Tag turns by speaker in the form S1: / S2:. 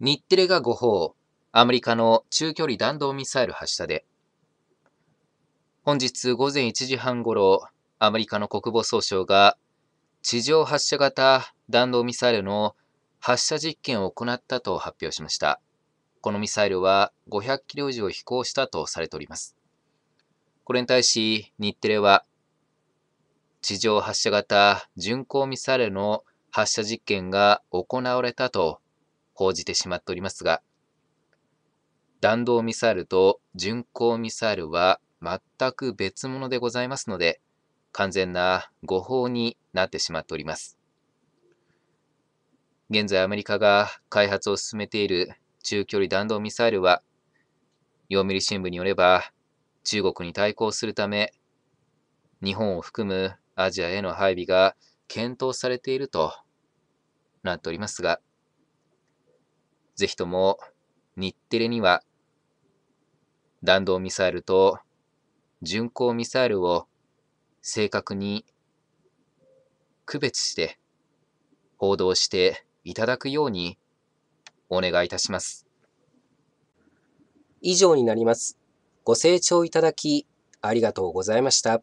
S1: 日テレが5報、アメリカの中距離弾道ミサイル発射で、本日午前1時半ごろ、アメリカの国防総省が、地上発射型弾道ミサイルの発射実験を行ったと発表しました。このミサイルは500キロ以上飛行したとされております。これに対し、日テレは、地上発射型巡航ミサイルの発射実験が行われたと報じてしまっておりますが、弾道ミサイルと巡航ミサイルは全く別物でございますので、完全な誤報になってしまっております。現在アメリカが開発を進めている中距離弾道ミサイルは、読売新聞によれば、中国に対抗するため、日本を含むアジアへの配備が検討されているとなっておりますが、ぜひとも日テレには弾道ミサイルと巡航ミサイルを正確に区別して報道していただくようにお願いいたします。以上になります。ご清聴いただきありがとうございました。